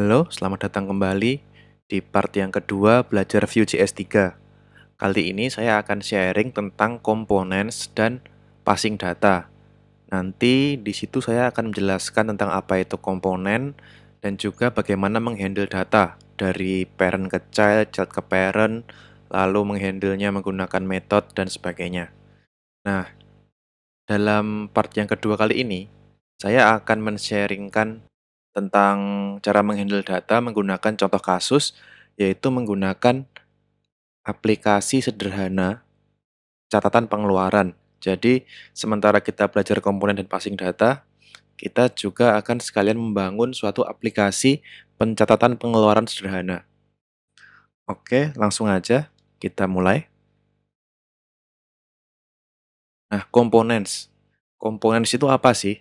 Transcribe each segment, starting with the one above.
Halo, selamat datang kembali di part yang kedua belajar Vue.js 3. Kali ini saya akan sharing tentang komponen dan passing data. Nanti di situ saya akan menjelaskan tentang apa itu komponen dan juga bagaimana menghandle data dari parent ke child, child ke parent, lalu menghandlenya menggunakan metode dan sebagainya. Nah, dalam part yang kedua kali ini, saya akan men-sharingkan tentang cara menghandle data menggunakan contoh kasus, yaitu menggunakan aplikasi sederhana catatan pengeluaran. Jadi, sementara kita belajar komponen dan passing data, kita juga akan sekalian membangun suatu aplikasi pencatatan pengeluaran sederhana. Oke, langsung aja kita mulai. Nah, komponens. komponen itu apa sih?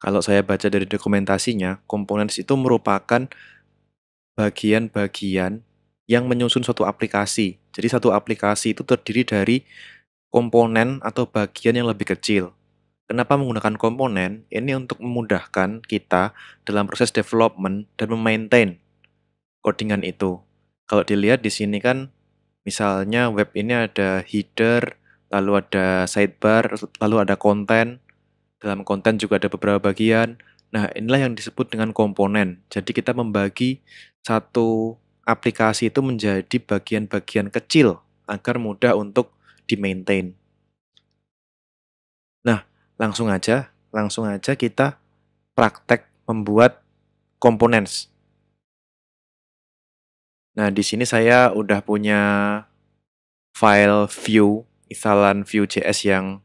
Kalau saya baca dari dokumentasinya, komponen itu merupakan bagian-bagian yang menyusun suatu aplikasi. Jadi satu aplikasi itu terdiri dari komponen atau bagian yang lebih kecil. Kenapa menggunakan komponen? Ini untuk memudahkan kita dalam proses development dan memaintain codingan itu. Kalau dilihat di sini kan misalnya web ini ada header, lalu ada sidebar, lalu ada konten. Dalam konten juga ada beberapa bagian. Nah, inilah yang disebut dengan komponen. Jadi kita membagi satu aplikasi itu menjadi bagian-bagian kecil agar mudah untuk di-maintain. Nah, langsung aja, langsung aja kita praktek membuat komponen. Nah, di sini saya udah punya file view, instalan Vue.js yang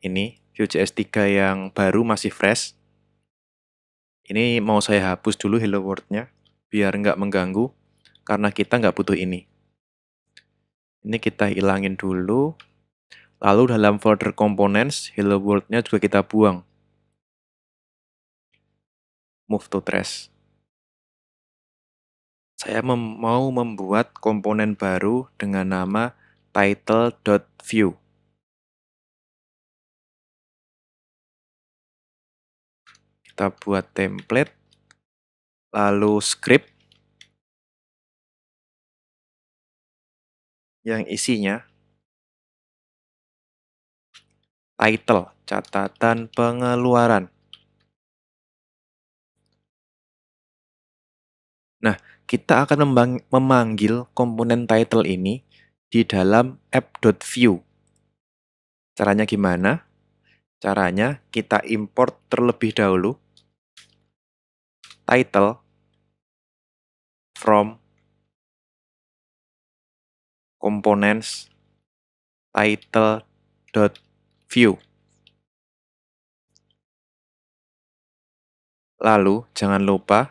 ini ucs 3 yang baru masih fresh. Ini mau saya hapus dulu hello world-nya biar nggak mengganggu karena kita nggak butuh ini. Ini kita hilangin dulu. Lalu dalam folder components, hello world-nya juga kita buang. Move to trash. Saya mem mau membuat komponen baru dengan nama title.view. kita buat template, lalu script yang isinya title, catatan pengeluaran. Nah, kita akan memanggil komponen title ini di dalam app.view. Caranya gimana? Caranya kita import terlebih dahulu title from components title dot view. Lalu jangan lupa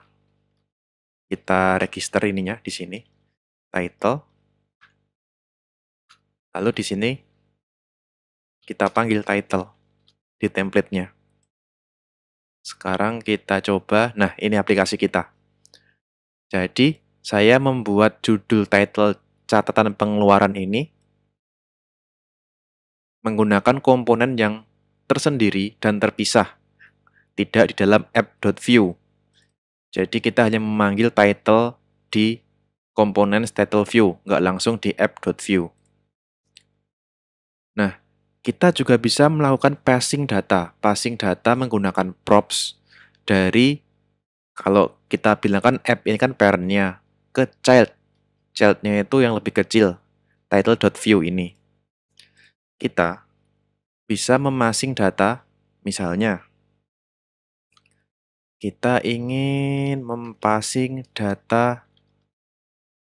kita register ininya di sini title. Lalu di sini kita panggil title di template-nya. Sekarang kita coba, nah ini aplikasi kita. Jadi, saya membuat judul title catatan pengeluaran ini menggunakan komponen yang tersendiri dan terpisah, tidak di dalam app.view. Jadi kita hanya memanggil title di komponen title view, nggak langsung di app.view. Kita juga bisa melakukan passing data. Passing data menggunakan props dari kalau kita bilangkan app ini kan parentnya ke child. Childnya itu yang lebih kecil. Title.view ini. Kita bisa memasing data misalnya kita ingin mempassing data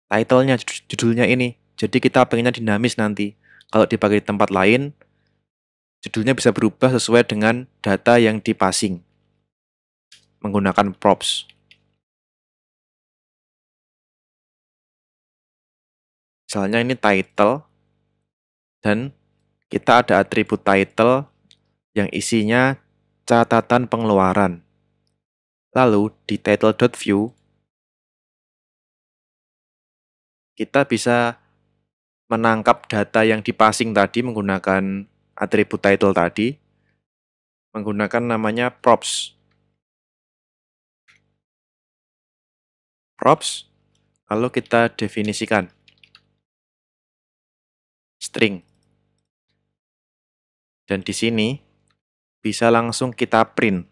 titlenya judulnya ini jadi kita pengennya dinamis nanti kalau dipakai di tempat lain Judulnya bisa berubah sesuai dengan data yang dipassing menggunakan props. Misalnya ini title dan kita ada atribut title yang isinya catatan pengeluaran. Lalu di title.view kita bisa menangkap data yang dipassing tadi menggunakan atribut title tadi menggunakan namanya props. Props, kalau kita definisikan string. Dan di sini bisa langsung kita print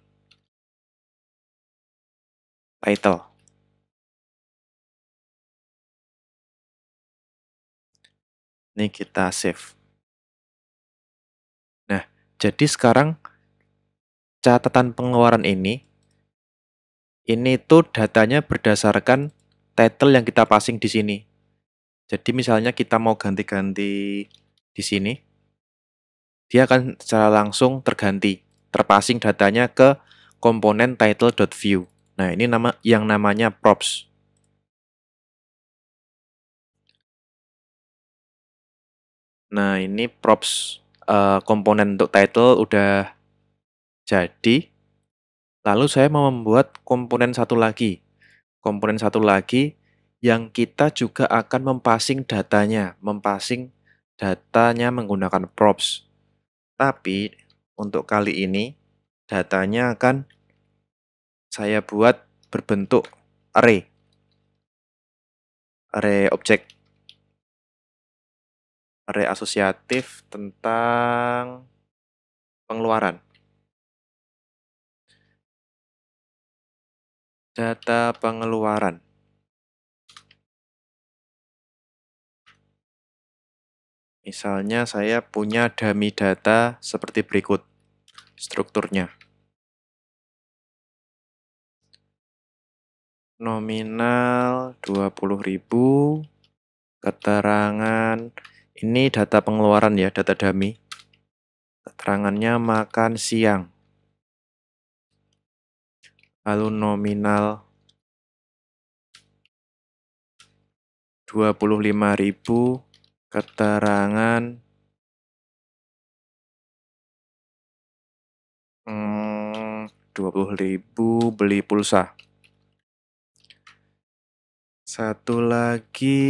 title. Ini kita save. Jadi sekarang catatan pengeluaran ini, ini tuh datanya berdasarkan title yang kita passing di sini. Jadi misalnya kita mau ganti-ganti di sini, dia akan secara langsung terganti, terpassing datanya ke komponen title.view. Nah, ini nama yang namanya props. Nah, ini props uh, komponen untuk title udah jadi. Lalu saya mau membuat komponen satu lagi. Komponen satu lagi yang kita juga akan mempassing datanya, mempassing datanya menggunakan props. Tapi untuk kali ini datanya akan saya buat berbentuk array. Array objek area tentang pengeluaran. Data pengeluaran. Misalnya saya punya dummy data seperti berikut strukturnya. Nominal 20.000, keterangan ini data pengeluaran ya, data dami. Keterangannya makan siang. Lalu nominal 25.000 keterangan hmm, 20.000 beli pulsa. Satu lagi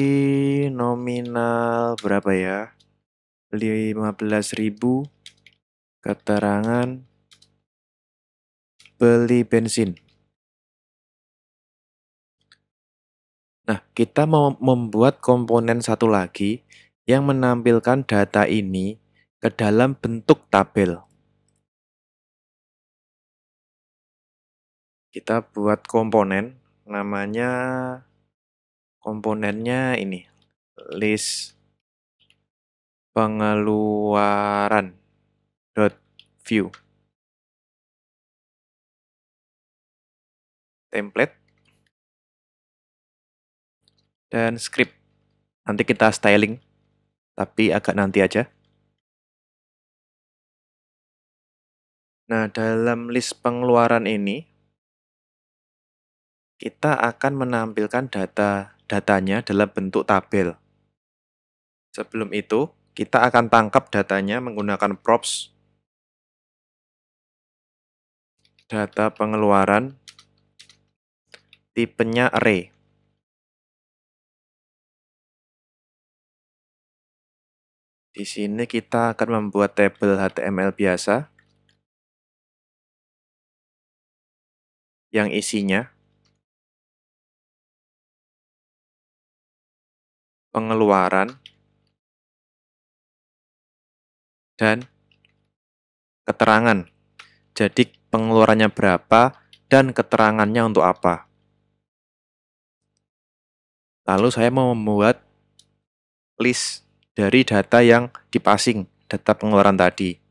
nominal berapa ya? 15.000 keterangan beli bensin. Nah, kita mau membuat komponen satu lagi yang menampilkan data ini ke dalam bentuk tabel. Kita buat komponen namanya komponennya ini list pengeluaran dot view template dan script nanti kita styling tapi agak nanti aja nah dalam list pengeluaran ini kita akan menampilkan data datanya dalam bentuk tabel. Sebelum itu, kita akan tangkap datanya menggunakan props data pengeluaran tipenya array. Di sini kita akan membuat tabel HTML biasa yang isinya pengeluaran dan keterangan. Jadi pengeluarannya berapa dan keterangannya untuk apa. Lalu saya mau membuat list dari data yang dipasing, data pengeluaran tadi.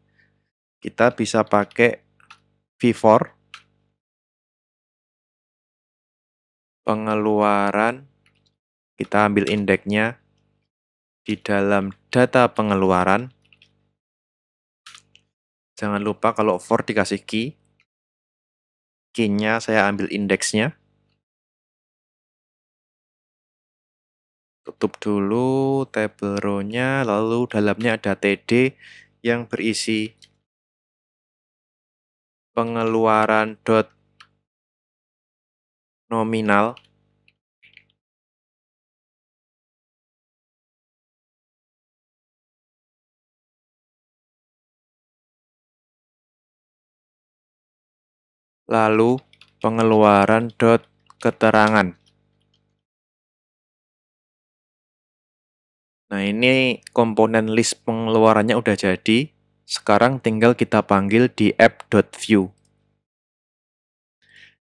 Kita bisa pakai V4 pengeluaran kita ambil indeksnya di dalam data pengeluaran. Jangan lupa kalau for dikasih key, key-nya saya ambil indeksnya. Tutup dulu table row-nya, lalu dalamnya ada TD yang berisi pengeluaran dot nominal lalu pengeluaran dot keterangan. Nah, ini komponen list pengeluarannya udah jadi. Sekarang tinggal kita panggil di app dot view.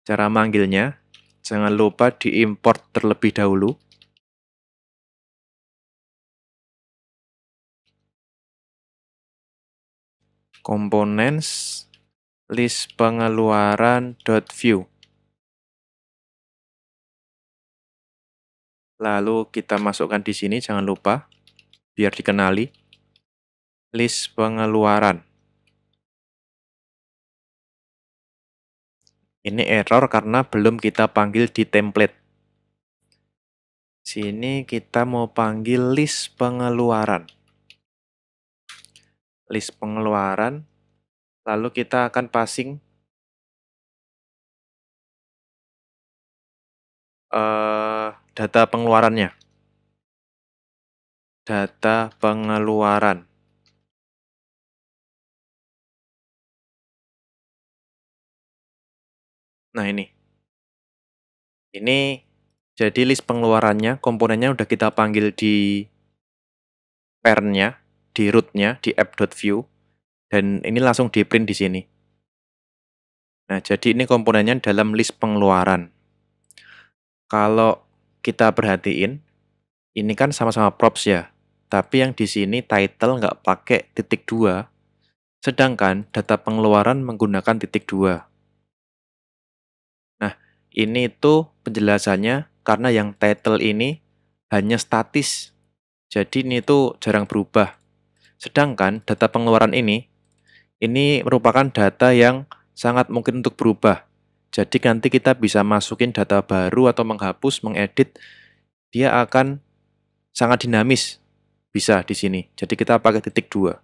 Cara manggilnya, jangan lupa diimport terlebih dahulu. Components list Pengeluaran .dot view. Lalu kita masukkan di sini, jangan lupa, biar dikenali, list pengeluaran. Ini error karena belum kita panggil di template. Sini kita mau panggil list pengeluaran. List pengeluaran lalu kita akan passing uh, data pengeluarannya. Data pengeluaran. Nah ini. Ini jadi list pengeluarannya, komponennya udah kita panggil di pernya, di rootnya, di app.view dan ini langsung di print di sini. Nah, jadi ini komponennya dalam list pengeluaran. Kalau kita perhatiin, ini kan sama-sama props ya, tapi yang di sini title nggak pakai titik dua, sedangkan data pengeluaran menggunakan titik dua. Nah, ini itu penjelasannya karena yang title ini hanya statis, jadi ini tuh jarang berubah. Sedangkan data pengeluaran ini ini merupakan data yang sangat mungkin untuk berubah. Jadi nanti kita bisa masukin data baru atau menghapus, mengedit, dia akan sangat dinamis. Bisa di sini. Jadi kita pakai titik dua.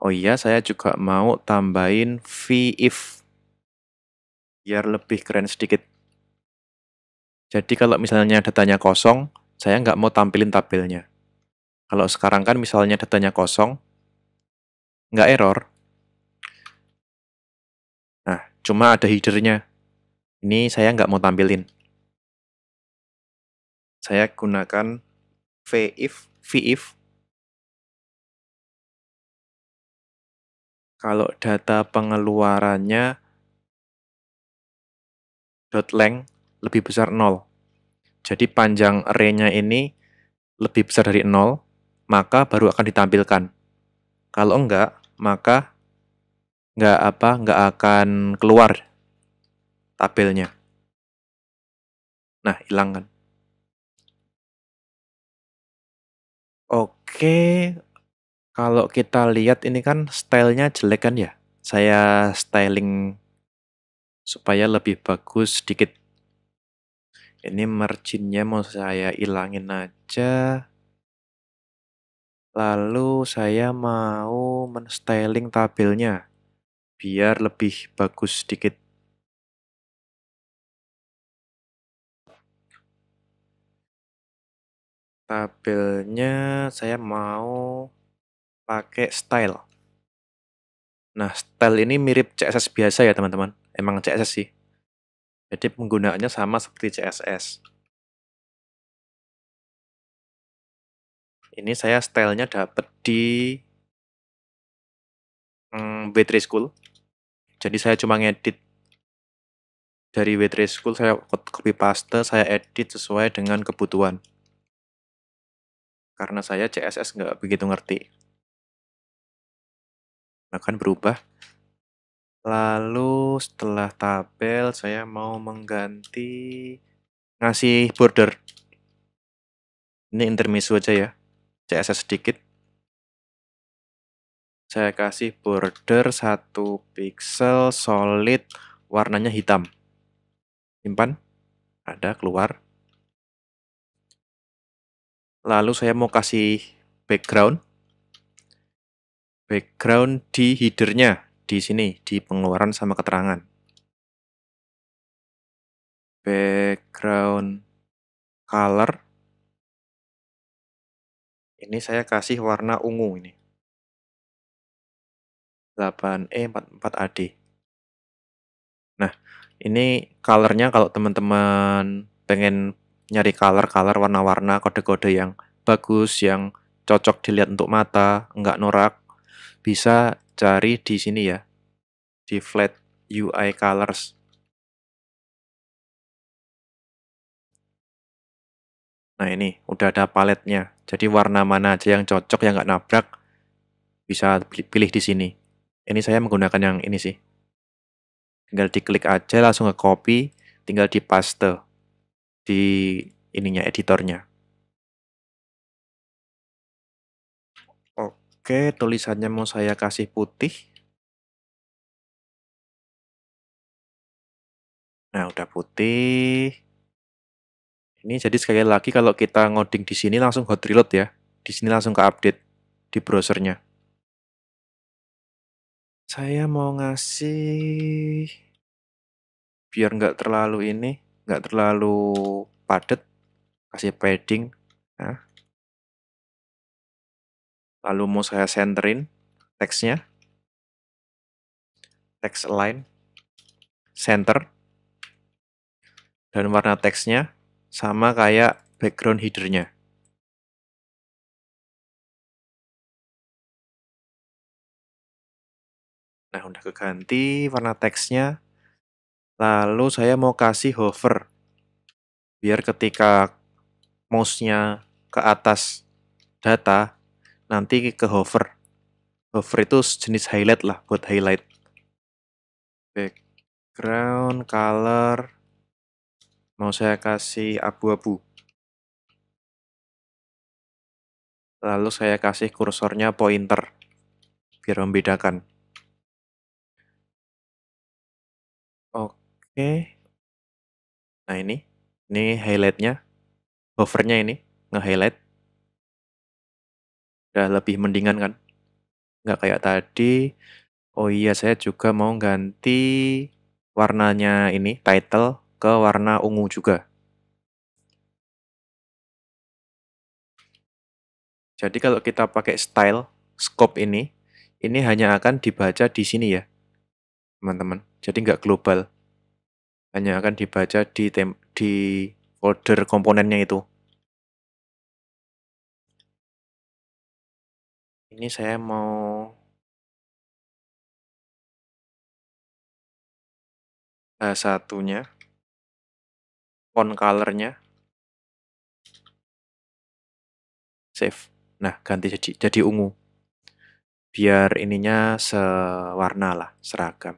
Oh iya, saya juga mau tambahin v if biar lebih keren sedikit. Jadi kalau misalnya datanya kosong, saya nggak mau tampilin tabelnya. Kalau sekarang kan misalnya datanya kosong, nggak error. Nah, cuma ada headernya. Ini saya nggak mau tampilin. Saya gunakan vif, vif. Kalau data pengeluarannya .length lebih besar 0. Jadi panjang array ini lebih besar dari 0, maka baru akan ditampilkan. Kalau enggak, maka enggak apa nggak akan keluar tabelnya. Nah, hilangkan. Oke, kalau kita lihat ini kan stylenya jelek kan ya. Saya styling supaya lebih bagus sedikit. Ini marginnya mau saya ilangin aja. Lalu saya mau menstyling tabelnya biar lebih bagus sedikit. Tabelnya saya mau pakai style. Nah, style ini mirip CSS biasa ya, teman-teman. Emang CSS sih. Jadi penggunaannya sama seperti CSS. Ini saya stylenya dapat di W3 mmm, School. Jadi saya cuma ngedit dari W3 School, saya copy paste, saya edit sesuai dengan kebutuhan. Karena saya CSS nggak begitu ngerti. Bahkan berubah Lalu setelah tabel saya mau mengganti ngasih border. Ini intermisu aja ya. CSS sedikit. Saya kasih border 1 pixel solid warnanya hitam. Simpan. Ada keluar. Lalu saya mau kasih background. Background di headernya di sini, di pengeluaran sama keterangan. Background color. Ini saya kasih warna ungu ini. 8E44AD. E nah, ini colornya kalau teman-teman pengen nyari color-color warna-warna kode-kode yang bagus, yang cocok dilihat untuk mata, enggak norak, bisa cari di sini ya, di flat UI colors. Nah ini udah ada paletnya. Jadi warna mana aja yang cocok yang nggak nabrak bisa pilih di sini. Ini saya menggunakan yang ini sih. Tinggal diklik aja langsung ke copy, tinggal di paste di ininya editornya. Oke, tulisannya mau saya kasih putih. Nah, udah putih. Ini jadi sekali lagi kalau kita ngoding di sini langsung hot reload ya. Di sini langsung ke update di browsernya. Saya mau ngasih biar nggak terlalu ini, nggak terlalu padat, kasih padding. Nah, lalu mau saya centerin teksnya text align center dan warna teksnya sama kayak background headernya nah udah keganti warna teksnya lalu saya mau kasih hover biar ketika mouse-nya ke atas data nanti ke hover. Hover itu jenis highlight lah buat highlight. Background color mau saya kasih abu-abu. Lalu saya kasih kursornya pointer biar membedakan. Oke. Nah ini, ini highlightnya, hovernya ini nge-highlight udah lebih mendingan kan nggak kayak tadi oh iya saya juga mau ganti warnanya ini title ke warna ungu juga jadi kalau kita pakai style scope ini ini hanya akan dibaca di sini ya teman-teman jadi nggak global hanya akan dibaca di tem di folder komponennya itu Ini saya mau satunya, font colornya, save. Nah, ganti jadi jadi ungu. Biar ininya sewarna lah, seragam.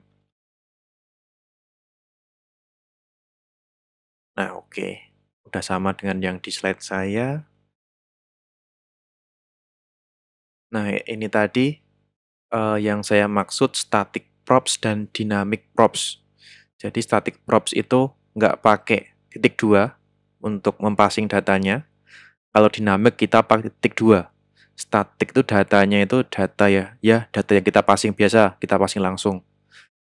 Nah, oke. Okay. Udah sama dengan yang di slide saya. Nah, ini tadi uh, yang saya maksud static props dan dynamic props. Jadi static props itu nggak pakai titik dua untuk mempassing datanya. Kalau dynamic kita pakai titik dua. Static itu datanya itu data ya, ya data yang kita passing biasa, kita passing langsung.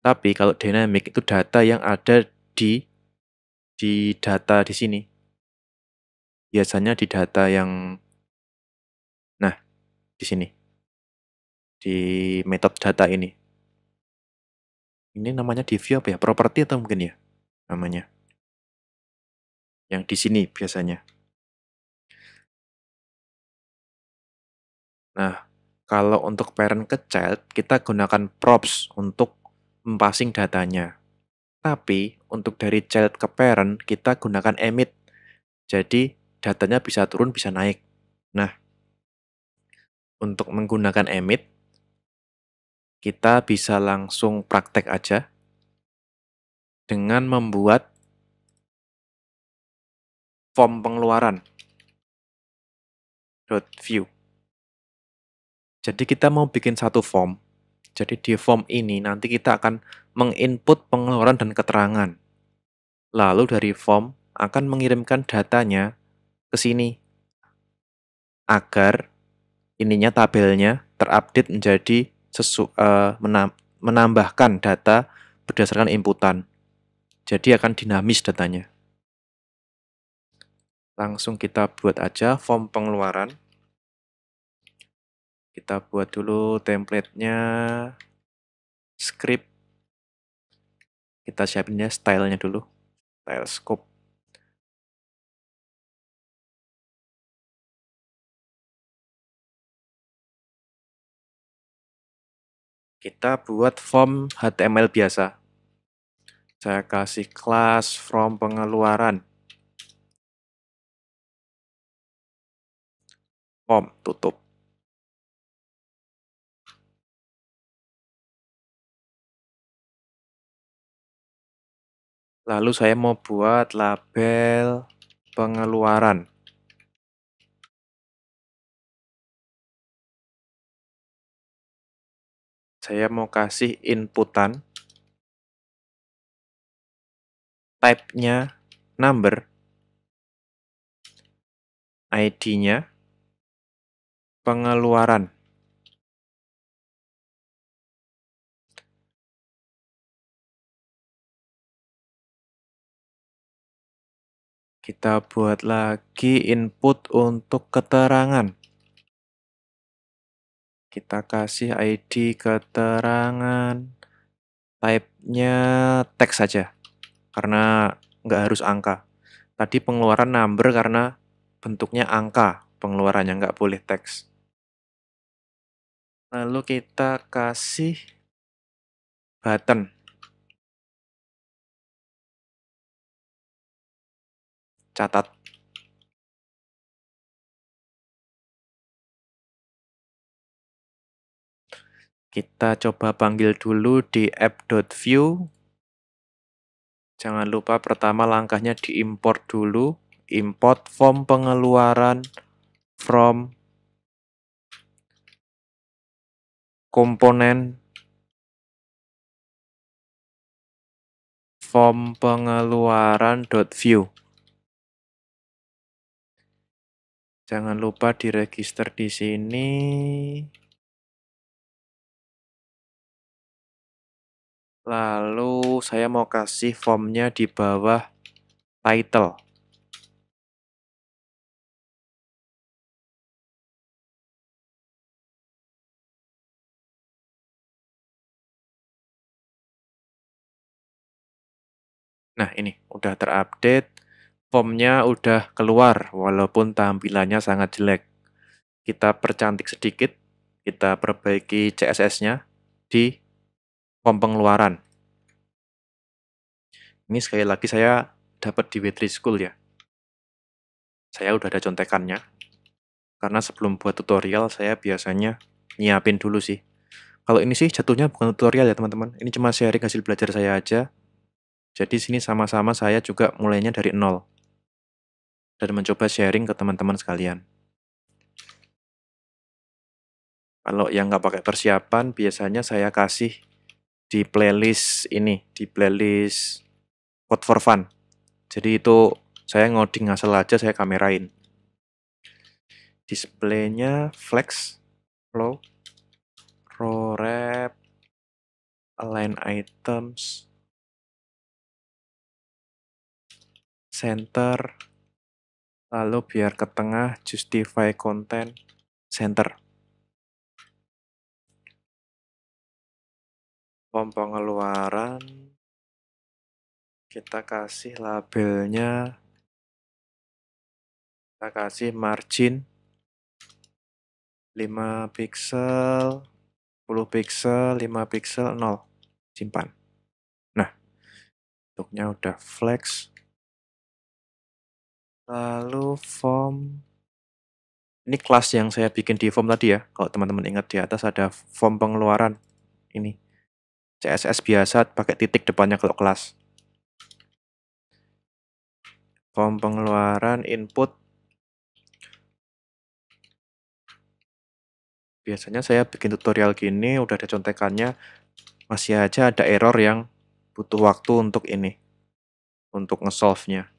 Tapi kalau dynamic itu data yang ada di di data di sini. Biasanya di data yang di sini di metode data ini ini namanya di view apa ya properti atau mungkin ya namanya yang di sini biasanya nah kalau untuk parent ke child kita gunakan props untuk mempassing datanya tapi untuk dari child ke parent kita gunakan emit jadi datanya bisa turun bisa naik nah untuk menggunakan emit, kita bisa langsung praktek aja dengan membuat form pengeluaran .view. Jadi kita mau bikin satu form. Jadi di form ini nanti kita akan menginput pengeluaran dan keterangan. Lalu dari form akan mengirimkan datanya ke sini agar ininya tabelnya terupdate menjadi sesu, uh, menambahkan data berdasarkan inputan. Jadi akan dinamis datanya. Langsung kita buat aja form pengeluaran. Kita buat dulu templatenya, script. Kita siapinnya stylenya dulu, style scope. kita buat form HTML biasa. Saya kasih kelas from pengeluaran. Form tutup. Lalu saya mau buat label pengeluaran. saya mau kasih inputan type-nya number ID-nya pengeluaran kita buat lagi input untuk keterangan kita kasih ID keterangan type-nya teks saja karena nggak harus angka tadi pengeluaran number karena bentuknya angka pengeluarannya nggak boleh teks lalu kita kasih button catat Kita coba panggil dulu di app.view. Jangan lupa pertama langkahnya diimport dulu. Import form pengeluaran from komponen form pengeluaran pengeluaran.view. Jangan lupa diregister di sini. Lalu saya mau kasih formnya di bawah title. Nah ini udah terupdate, formnya udah keluar walaupun tampilannya sangat jelek. Kita percantik sedikit, kita perbaiki CSS-nya di form pengeluaran. Ini sekali lagi saya dapat di Wetri School ya. Saya udah ada contekannya. Karena sebelum buat tutorial, saya biasanya nyiapin dulu sih. Kalau ini sih jatuhnya bukan tutorial ya teman-teman. Ini cuma sharing hasil belajar saya aja. Jadi sini sama-sama saya juga mulainya dari nol. Dan mencoba sharing ke teman-teman sekalian. Kalau yang nggak pakai persiapan, biasanya saya kasih di playlist ini, di playlist what for Fun. Jadi itu saya ngoding asal aja, saya kamerain. Displaynya flex, flow, row wrap, align items, center, lalu biar ke tengah, justify content, center. form pengeluaran kita kasih labelnya kita kasih margin 5 pixel 10 pixel 5 pixel 0 simpan nah bentuknya udah flex lalu form ini kelas yang saya bikin di form tadi ya kalau teman-teman ingat di atas ada form pengeluaran ini CSS biasa pakai titik depannya kalau kelas. Form pengeluaran input biasanya saya bikin tutorial gini udah ada contekannya masih aja ada error yang butuh waktu untuk ini untuk nge-solve-nya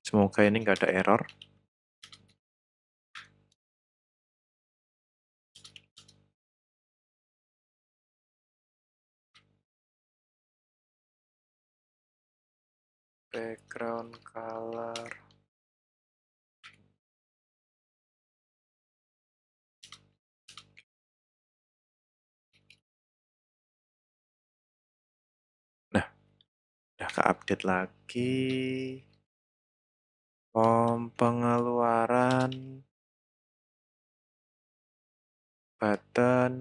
semoga ini nggak ada error background color nah udah ke update lagi form pengeluaran button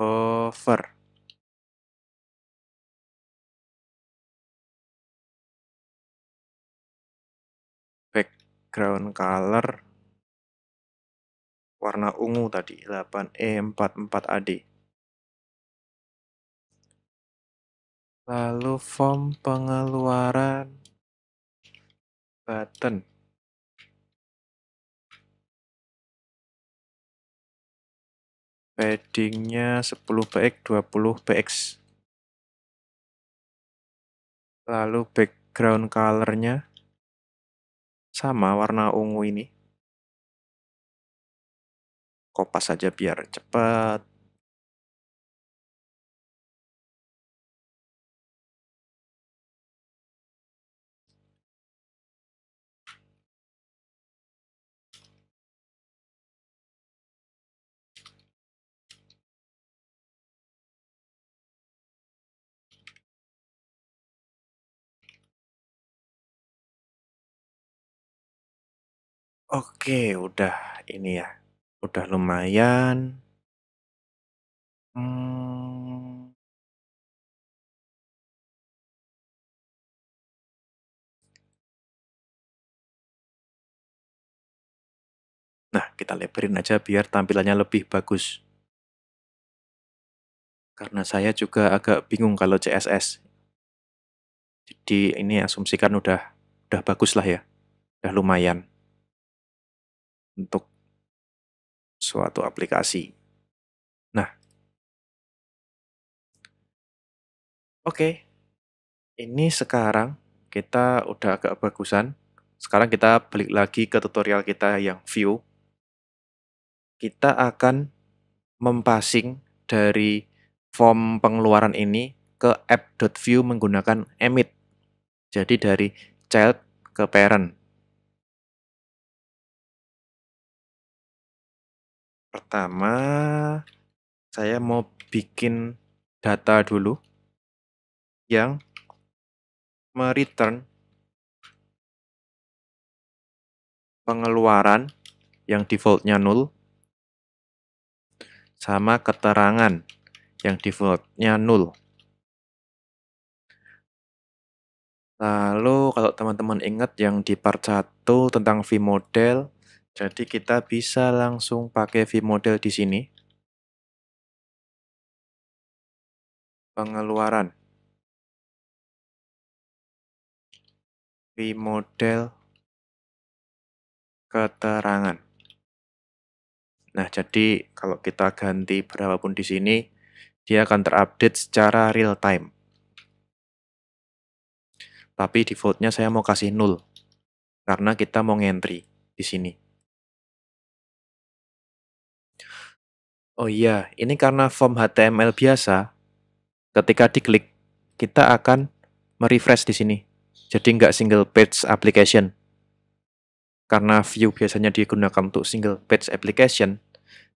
hover background color warna ungu tadi 8E44AD. E, Lalu form pengeluaran button. Paddingnya 10 px 20 px. Lalu background colornya sama warna ungu ini. Kopas saja biar cepat. Oke, udah ini ya, udah lumayan. Hmm. Nah, kita lebarin aja biar tampilannya lebih bagus. Karena saya juga agak bingung kalau CSS. Jadi ini asumsikan udah udah bagus lah ya, udah lumayan untuk suatu aplikasi. Nah, oke, okay. ini sekarang kita udah agak bagusan. Sekarang kita balik lagi ke tutorial kita yang view. Kita akan mempassing dari form pengeluaran ini ke app.view menggunakan emit. Jadi dari child ke parent. Pertama, saya mau bikin data dulu yang mereturn pengeluaran yang defaultnya nol sama keterangan yang defaultnya nol. Lalu kalau teman-teman ingat yang di part 1 tentang V model jadi kita bisa langsung pakai view model di sini. Pengeluaran. View model keterangan. Nah, jadi kalau kita ganti berapapun di sini, dia akan terupdate secara real time. Tapi defaultnya saya mau kasih nul karena kita mau ngentry di sini. Oh iya, ini karena form HTML biasa, ketika diklik, kita akan merefresh di sini. Jadi nggak single page application. Karena view biasanya digunakan untuk single page application,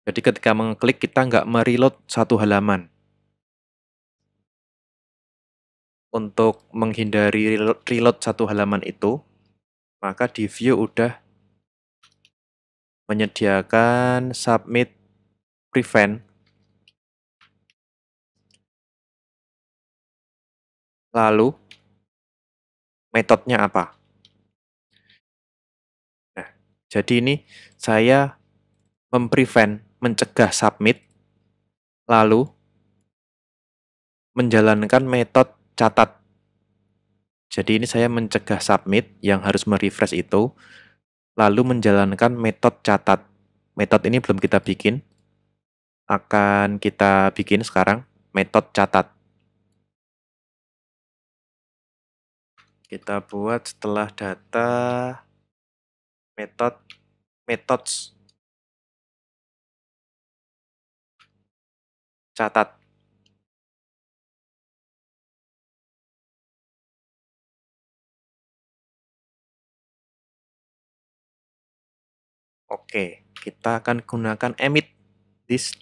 jadi ketika mengklik kita nggak mereload satu halaman. Untuk menghindari reload satu halaman itu, maka di view udah menyediakan submit prevent lalu metodenya apa nah jadi ini saya memprevent mencegah submit lalu menjalankan metode catat jadi ini saya mencegah submit yang harus merefresh itu lalu menjalankan metode catat metode ini belum kita bikin akan kita bikin sekarang metode catat. Kita buat setelah data metode methods catat. Oke, kita akan gunakan emit this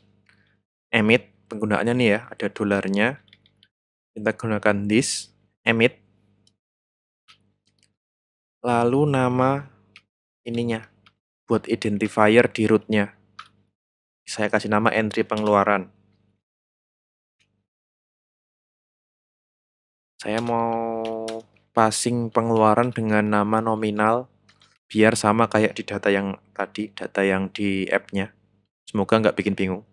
emit penggunaannya nih ya ada dolarnya kita gunakan this emit lalu nama ininya buat identifier di rootnya saya kasih nama entry pengeluaran saya mau passing pengeluaran dengan nama nominal biar sama kayak di data yang tadi data yang di app-nya semoga nggak bikin bingung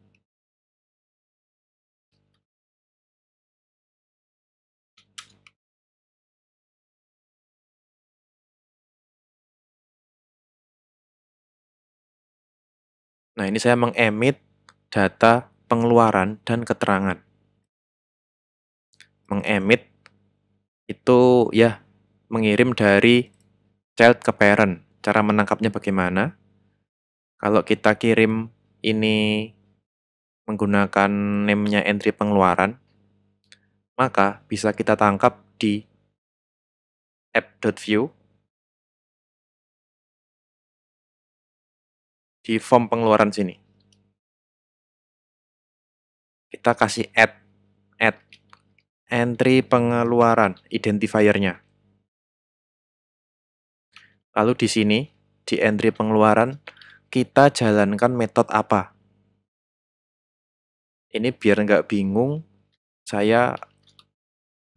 Nah, ini saya mengemit data pengeluaran dan keterangan. Mengemit itu ya mengirim dari child ke parent. Cara menangkapnya bagaimana? Kalau kita kirim ini menggunakan name-nya entry pengeluaran, maka bisa kita tangkap di app.view di form pengeluaran sini. Kita kasih add, add entry pengeluaran, identifiernya. Lalu di sini, di entry pengeluaran, kita jalankan metode apa. Ini biar nggak bingung, saya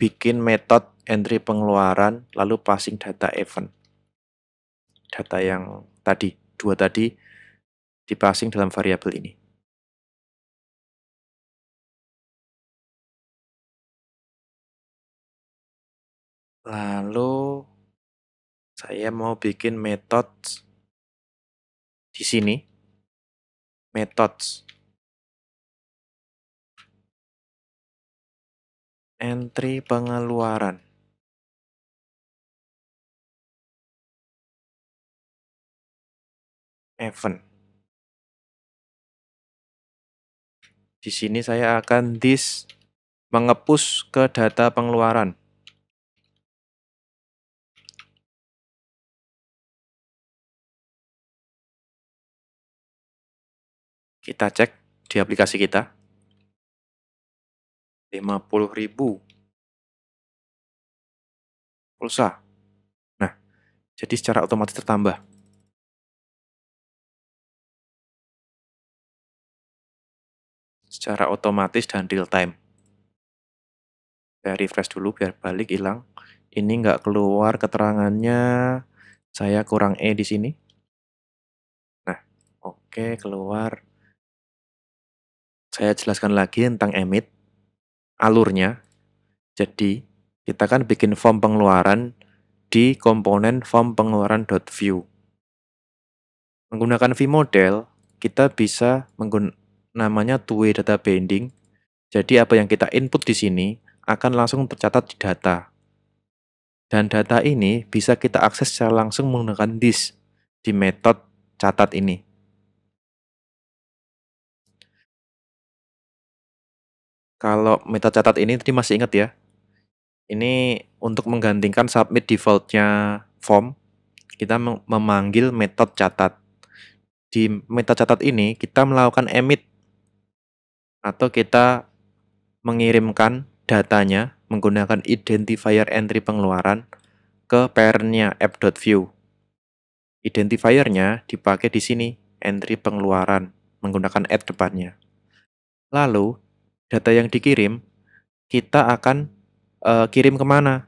bikin metode entry pengeluaran, lalu passing data event. Data yang tadi, dua tadi, dipasing dalam variabel ini. Lalu saya mau bikin metode di sini. Method Entry pengeluaran. Event. Di sini saya akan this menghapus ke data pengeluaran. Kita cek di aplikasi kita. 50.000 pulsa. Nah, jadi secara otomatis tertambah. secara otomatis dan real time. Saya refresh dulu biar balik hilang. Ini nggak keluar keterangannya. Saya kurang E di sini. Nah, oke okay, keluar. Saya jelaskan lagi tentang emit. Alurnya. Jadi, kita kan bikin form pengeluaran di komponen form pengeluaran view. Menggunakan view model, kita bisa menggunakan namanya two-way data binding. Jadi apa yang kita input di sini akan langsung tercatat di data. Dan data ini bisa kita akses secara langsung menggunakan this di metode catat ini. Kalau metode catat ini tadi masih ingat ya. Ini untuk menggantikan submit defaultnya form, kita memanggil metode catat. Di metode catat ini kita melakukan emit atau kita mengirimkan datanya menggunakan identifier entry pengeluaran ke pairnya app.view. Identifiernya dipakai di sini, entry pengeluaran, menggunakan app depannya. Lalu, data yang dikirim, kita akan uh, kirim kemana?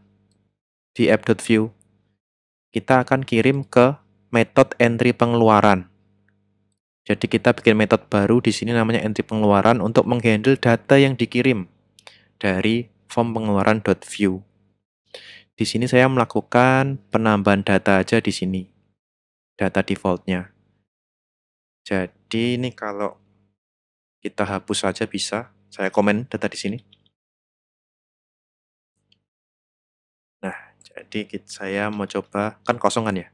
Di app.view. Kita akan kirim ke metode entry pengeluaran. Jadi kita bikin metode baru di sini namanya entry pengeluaran untuk menghandle data yang dikirim dari form pengeluaran pengeluaran.view. Di sini saya melakukan penambahan data aja di sini. Data defaultnya. Jadi ini kalau kita hapus saja bisa. Saya komen data di sini. Nah, jadi saya mau coba, kan kosongan ya.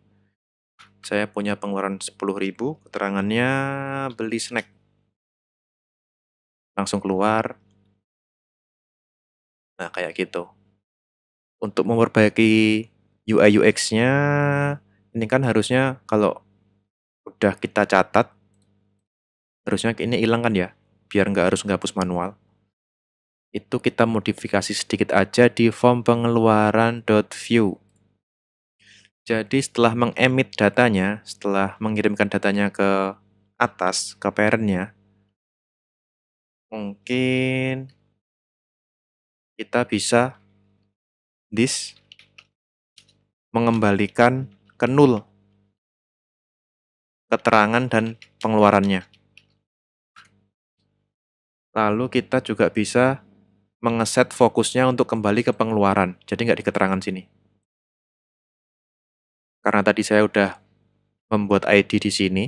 Saya punya pengeluaran 10.000, keterangannya beli snack. Langsung keluar. Nah, kayak gitu. Untuk memperbaiki UI UX-nya ini kan harusnya kalau udah kita catat harusnya ini hilang kan ya, biar nggak harus ngapus manual itu kita modifikasi sedikit aja di form pengeluaran.view. Jadi setelah mengemit datanya, setelah mengirimkan datanya ke atas, ke parentnya, mungkin kita bisa this mengembalikan ke null keterangan dan pengeluarannya. Lalu kita juga bisa mengeset fokusnya untuk kembali ke pengeluaran, jadi nggak di keterangan sini karena tadi saya sudah membuat ID di sini,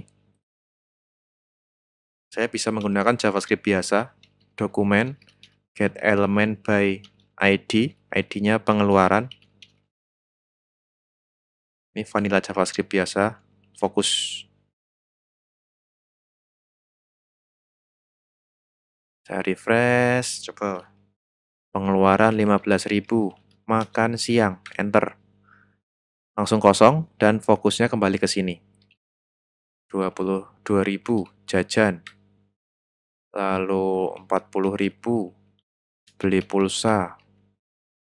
saya bisa menggunakan JavaScript biasa, dokumen, get element by ID, ID-nya pengeluaran. Ini vanilla JavaScript biasa, fokus. Saya refresh, coba pengeluaran 15.000, makan siang, enter langsung kosong dan fokusnya kembali ke sini. 22.000 jajan. Lalu 40.000 beli pulsa.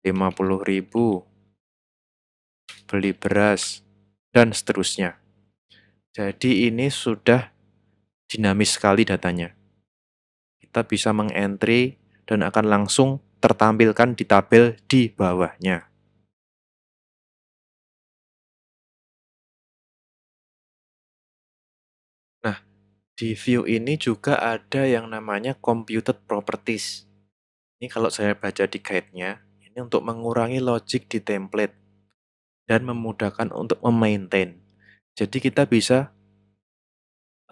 50.000 beli beras dan seterusnya. Jadi ini sudah dinamis sekali datanya. Kita bisa mengentry dan akan langsung tertampilkan di tabel di bawahnya. di view ini juga ada yang namanya computed properties. Ini kalau saya baca di guide-nya, ini untuk mengurangi logic di template dan memudahkan untuk memaintain. Jadi kita bisa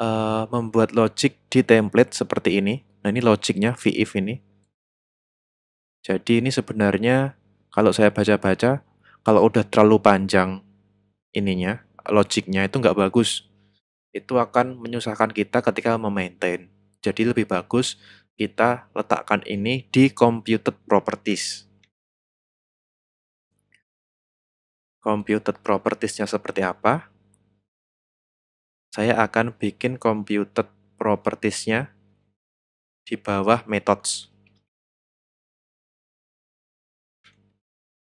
uh, membuat logic di template seperti ini. Nah ini logicnya vif ini. Jadi ini sebenarnya kalau saya baca-baca, kalau udah terlalu panjang ininya, logiknya itu nggak bagus itu akan menyusahkan kita ketika memaintain. Jadi lebih bagus kita letakkan ini di computed properties. Computed propertiesnya seperti apa? Saya akan bikin computed propertiesnya di bawah methods.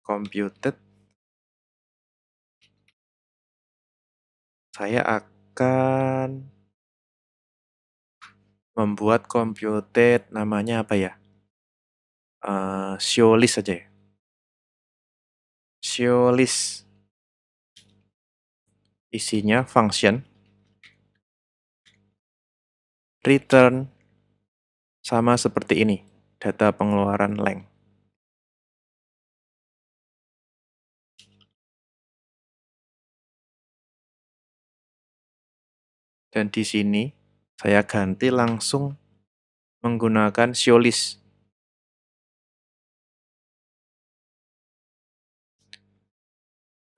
Computed saya akan akan membuat computed namanya apa ya? Uh, eh, show list aja ya. Show list. Isinya function. Return sama seperti ini, data pengeluaran length. Dan di sini saya ganti langsung menggunakan siolis.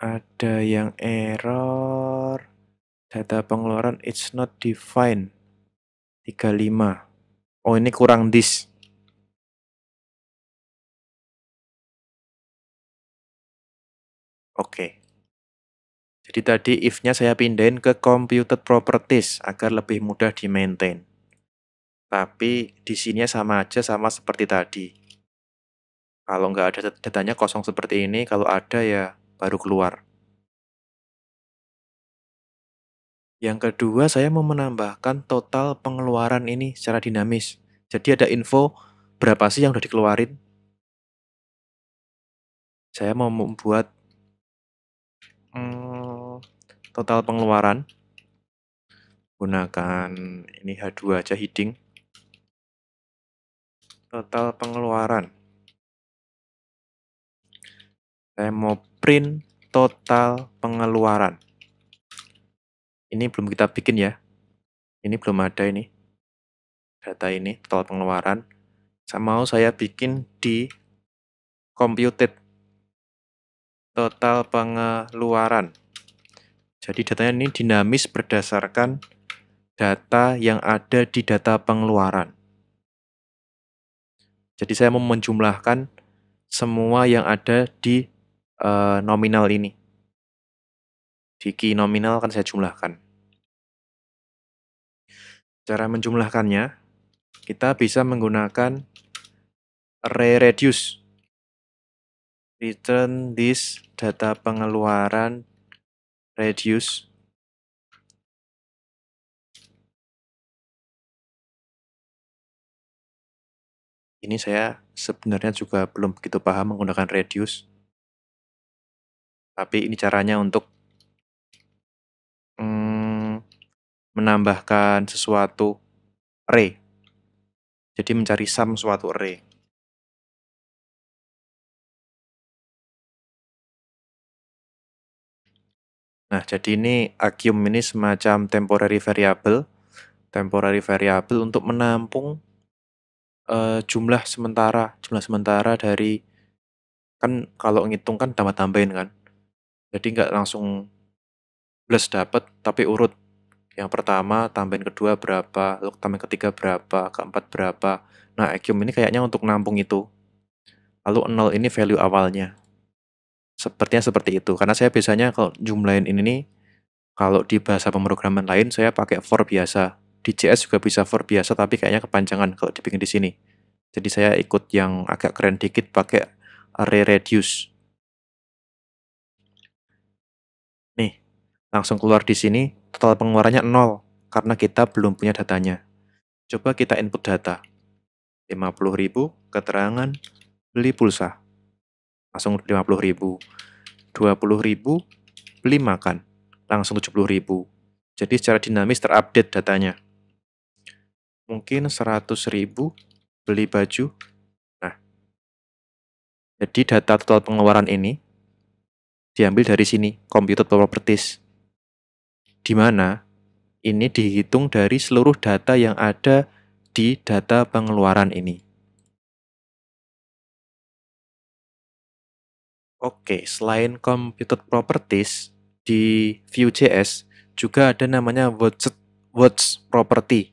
Ada yang error. Data pengeluaran it's not defined. 35. Oh, ini kurang dis. Oke. Okay. Jadi tadi if-nya saya pindahin ke computed properties agar lebih mudah di maintain. Tapi di sini sama aja sama seperti tadi. Kalau nggak ada datanya kosong seperti ini, kalau ada ya baru keluar. Yang kedua, saya mau menambahkan total pengeluaran ini secara dinamis. Jadi ada info berapa sih yang udah dikeluarin. Saya mau membuat hmm, total pengeluaran gunakan ini H2 aja heading total pengeluaran saya mau print total pengeluaran ini belum kita bikin ya ini belum ada ini data ini total pengeluaran saya mau saya bikin di computed total pengeluaran jadi datanya ini dinamis berdasarkan data yang ada di data pengeluaran. Jadi saya mau menjumlahkan semua yang ada di uh, nominal ini. Di key nominal kan saya jumlahkan. Cara menjumlahkannya, kita bisa menggunakan array reduce. Return this data pengeluaran radius ini saya sebenarnya juga belum begitu paham menggunakan radius tapi ini caranya untuk mm, menambahkan sesuatu array jadi mencari sum suatu array Nah, jadi ini akium ini semacam temporary variable, temporary variable untuk menampung uh, jumlah sementara, jumlah sementara dari kan kalau ngitung kan tambah tambahin kan, jadi nggak langsung plus dapat tapi urut yang pertama tambahin kedua berapa, lalu tambahin ketiga berapa, keempat berapa. Nah, akium ini kayaknya untuk nampung itu. Lalu nol ini value awalnya. Sepertinya seperti itu. Karena saya biasanya kalau jumlahin ini nih, kalau di bahasa pemrograman lain saya pakai for biasa. Di JS juga bisa for biasa, tapi kayaknya kepanjangan kalau dibikin di sini. Jadi saya ikut yang agak keren dikit pakai array reduce. Nih, langsung keluar di sini, total pengeluarannya 0 karena kita belum punya datanya. Coba kita input data. 50.000 keterangan beli pulsa langsung 50 ribu 20 ribu beli makan langsung 70 ribu jadi secara dinamis terupdate datanya mungkin 100 ribu beli baju nah jadi data total pengeluaran ini diambil dari sini computed properties di mana ini dihitung dari seluruh data yang ada di data pengeluaran ini. Oke, selain computed properties di Vue.js juga ada namanya watched, watched property.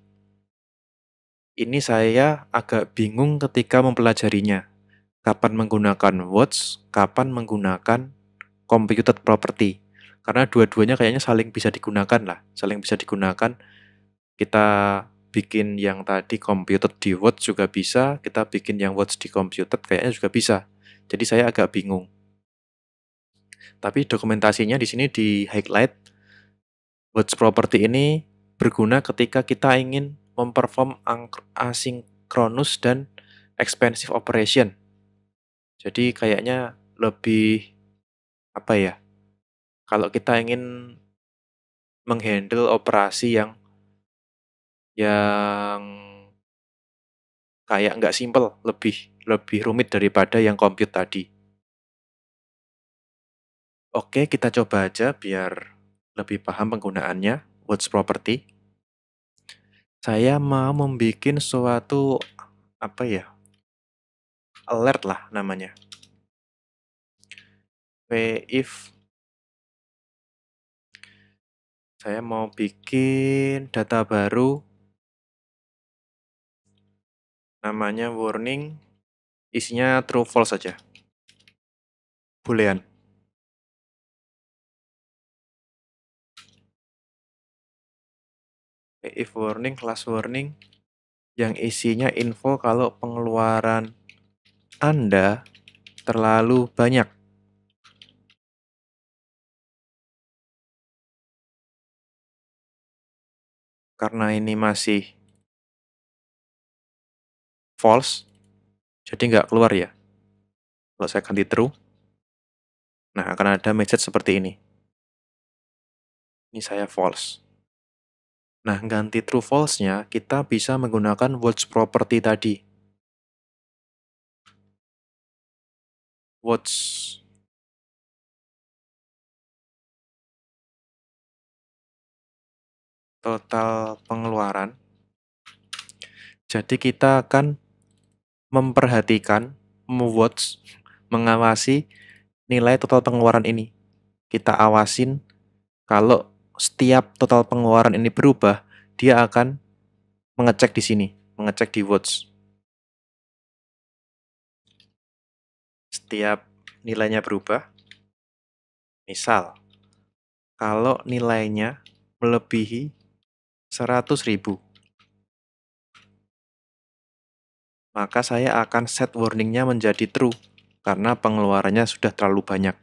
Ini saya agak bingung ketika mempelajarinya. Kapan menggunakan watch, kapan menggunakan computed property. Karena dua-duanya kayaknya saling bisa digunakan lah, saling bisa digunakan. Kita bikin yang tadi computed di watch juga bisa, kita bikin yang watch di computed kayaknya juga bisa. Jadi saya agak bingung. Tapi dokumentasinya di sini di highlight. Watch property ini berguna ketika kita ingin memperform asinkronus dan expensive operation. Jadi kayaknya lebih apa ya? Kalau kita ingin menghandle operasi yang yang kayak nggak simple, lebih lebih rumit daripada yang compute tadi. Oke, kita coba aja biar lebih paham penggunaannya, What's property. Saya mau membuat suatu, apa ya, alert lah namanya. W if saya mau bikin data baru namanya warning isinya true false saja boolean if e-, warning, class warning yang isinya info kalau pengeluaran Anda terlalu banyak. Karena ini masih false, jadi nggak keluar ya. Kalau saya ganti true, nah akan ada message seperti ini. Ini saya false. Nah, ganti true false-nya kita bisa menggunakan watch property tadi. watch total pengeluaran. Jadi kita akan memperhatikan, mewatch, mengawasi nilai total pengeluaran ini. Kita awasin kalau setiap total pengeluaran ini berubah, dia akan mengecek di sini, mengecek di watch. Setiap nilainya berubah, misal kalau nilainya melebihi 100.000, ribu, maka saya akan set warningnya menjadi true karena pengeluarannya sudah terlalu banyak.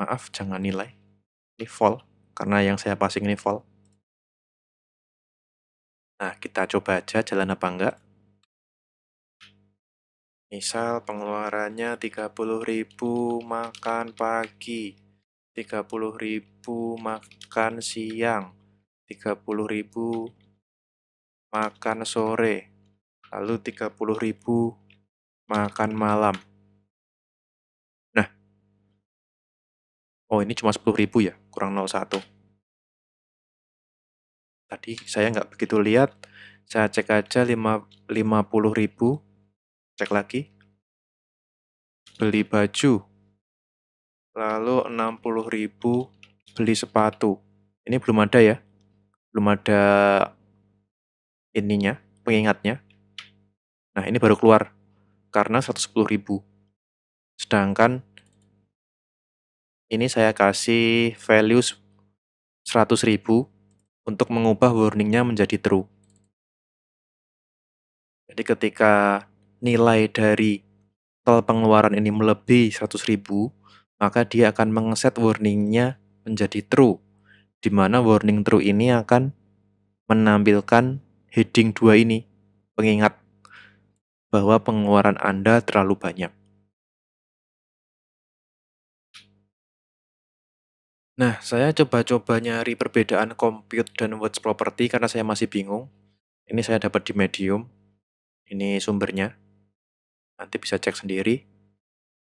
Maaf, jangan nilai. Ini vol, karena yang saya passing ini vol. Nah, kita coba aja jalan apa enggak. Misal pengeluarannya 30.000 makan pagi, 30.000 makan siang, 30.000 makan sore, lalu 30.000 makan malam. Oh, ini cuma 10.000 ya, kurang 01. Tadi saya nggak begitu lihat, saya cek aja 5, 50.000. Cek lagi. Beli baju. Lalu 60.000 beli sepatu. Ini belum ada ya. Belum ada ininya, pengingatnya. Nah, ini baru keluar karena 110.000. Sedangkan ini saya kasih values 100.000 untuk mengubah warningnya menjadi true. Jadi ketika nilai dari total pengeluaran ini melebihi 100.000, maka dia akan mengeset warningnya menjadi true, di mana warning true ini akan menampilkan heading 2 ini, pengingat bahwa pengeluaran Anda terlalu banyak. Nah, saya coba-coba nyari perbedaan compute dan words property karena saya masih bingung. Ini saya dapat di Medium. Ini sumbernya. Nanti bisa cek sendiri.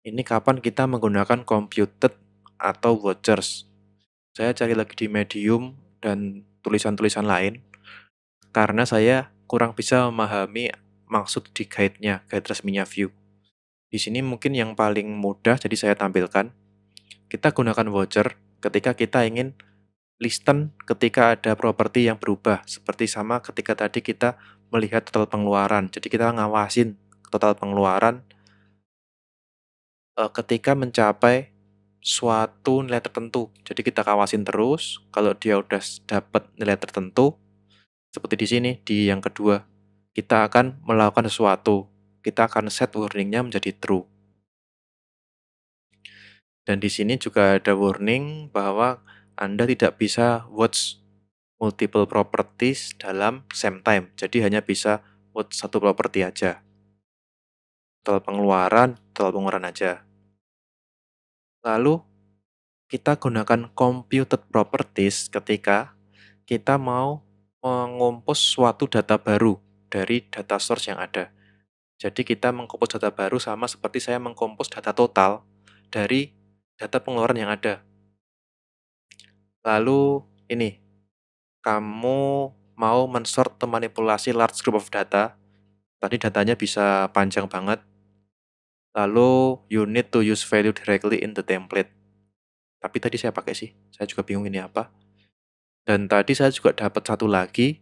Ini kapan kita menggunakan computed atau watchers Saya cari lagi di Medium dan tulisan-tulisan lain karena saya kurang bisa memahami maksud di guide-nya, guide resminya view. Di sini mungkin yang paling mudah jadi saya tampilkan. Kita gunakan voucher ketika kita ingin listen ketika ada properti yang berubah seperti sama ketika tadi kita melihat total pengeluaran jadi kita ngawasin total pengeluaran eh, ketika mencapai suatu nilai tertentu jadi kita kawasin terus kalau dia udah dapat nilai tertentu seperti di sini di yang kedua kita akan melakukan sesuatu kita akan set warningnya menjadi true dan di sini juga ada warning bahwa Anda tidak bisa watch multiple properties dalam same time. Jadi hanya bisa watch satu properti aja. Total pengeluaran, total pengeluaran aja. Lalu kita gunakan computed properties ketika kita mau mengompos suatu data baru dari data source yang ada. Jadi kita mengkompos data baru sama seperti saya mengkompos data total dari data pengeluaran yang ada. Lalu ini, kamu mau mensort atau manipulasi large group of data. Tadi datanya bisa panjang banget. Lalu you need to use value directly in the template. Tapi tadi saya pakai sih, saya juga bingung ini apa. Dan tadi saya juga dapat satu lagi,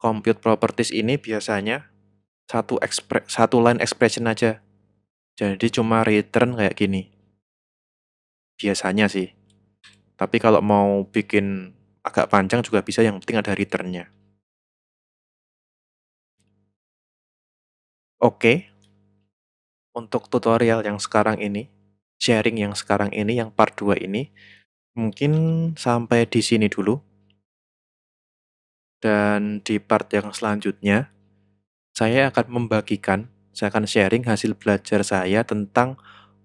compute properties ini biasanya satu, satu line expression aja. Jadi cuma return kayak gini biasanya sih. Tapi kalau mau bikin agak panjang juga bisa, yang penting ada returnnya. Oke, untuk tutorial yang sekarang ini, sharing yang sekarang ini, yang part 2 ini, mungkin sampai di sini dulu. Dan di part yang selanjutnya, saya akan membagikan, saya akan sharing hasil belajar saya tentang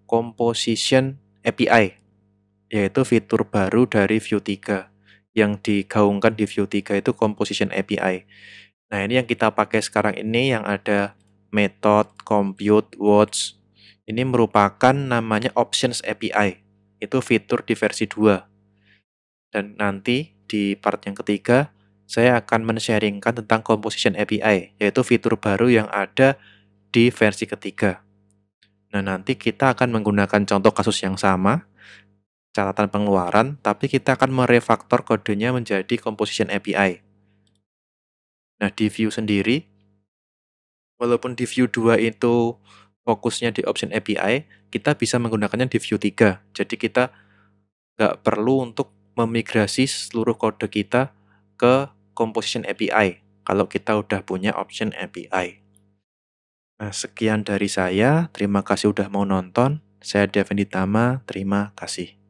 composition API yaitu fitur baru dari Vue 3 yang digaungkan di Vue 3 itu Composition API. Nah, ini yang kita pakai sekarang ini yang ada method, compute, watch. Ini merupakan namanya Options API. Itu fitur di versi 2. Dan nanti di part yang ketiga, saya akan men-sharingkan tentang Composition API, yaitu fitur baru yang ada di versi ketiga. Nah, nanti kita akan menggunakan contoh kasus yang sama, catatan pengeluaran, tapi kita akan merefaktor kodenya menjadi composition API. Nah, di view sendiri, walaupun di view 2 itu fokusnya di option API, kita bisa menggunakannya di view 3. Jadi kita nggak perlu untuk memigrasi seluruh kode kita ke composition API kalau kita udah punya option API. Nah, sekian dari saya. Terima kasih udah mau nonton. Saya Devin Ditama. Terima kasih.